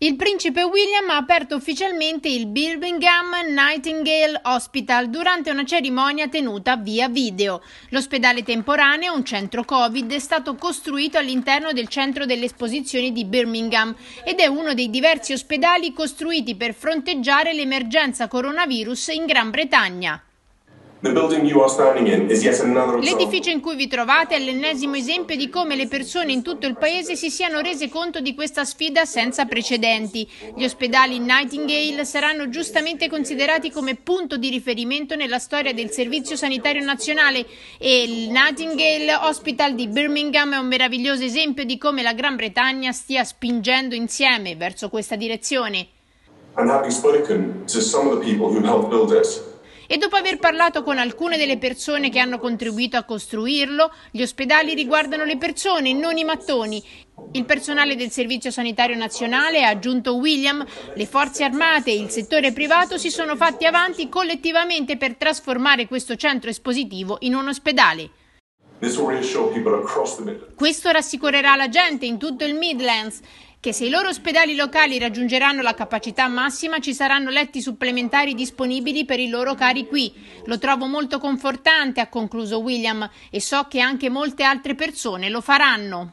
Il principe William ha aperto ufficialmente il Birmingham Nightingale Hospital durante una cerimonia tenuta via video. L'ospedale temporaneo, un centro Covid, è stato costruito all'interno del centro delle esposizioni di Birmingham ed è uno dei diversi ospedali costruiti per fronteggiare l'emergenza coronavirus in Gran Bretagna. L'edificio in cui vi trovate è l'ennesimo esempio di come le persone in tutto il paese si siano rese conto di questa sfida senza precedenti. Gli ospedali Nightingale saranno giustamente considerati come punto di riferimento nella storia del Servizio Sanitario Nazionale e il Nightingale Hospital di Birmingham è un meraviglioso esempio di come la Gran Bretagna stia spingendo insieme verso questa direzione. I'm happy spoken to some of the people who helped build this. E dopo aver parlato con alcune delle persone che hanno contribuito a costruirlo, gli ospedali riguardano le persone, non i mattoni. Il personale del Servizio Sanitario Nazionale, ha aggiunto William, le forze armate e il settore privato si sono fatti avanti collettivamente per trasformare questo centro espositivo in un ospedale. Questo rassicurerà la gente in tutto il Midlands che se i loro ospedali locali raggiungeranno la capacità massima ci saranno letti supplementari disponibili per i loro cari qui. Lo trovo molto confortante, ha concluso William, e so che anche molte altre persone lo faranno.